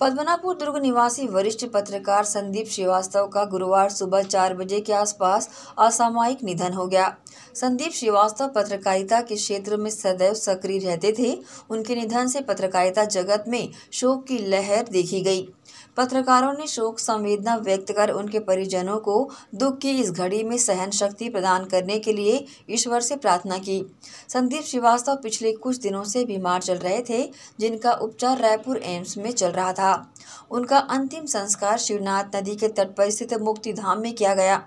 पद्मनापुर दुर्ग निवासी वरिष्ठ पत्रकार संदीप श्रीवास्तव का गुरुवार सुबह चार बजे के आसपास असामयिक निधन हो गया संदीप श्रीवास्तव पत्रकारिता के क्षेत्र में सदैव सक्रिय रहते थे उनके निधन से पत्रकारिता जगत में शोक की लहर देखी गई पत्रकारों ने शोक संवेदना व्यक्त कर उनके परिजनों को दुख की इस घड़ी में सहन शक्ति प्रदान करने के लिए ईश्वर से प्रार्थना की संदीप श्रीवास्तव पिछले कुछ दिनों से बीमार चल रहे थे जिनका उपचार रायपुर एम्स में चल रहा था उनका अंतिम संस्कार शिवनाथ नदी के तट पर स्थित मुक्ति धाम में किया गया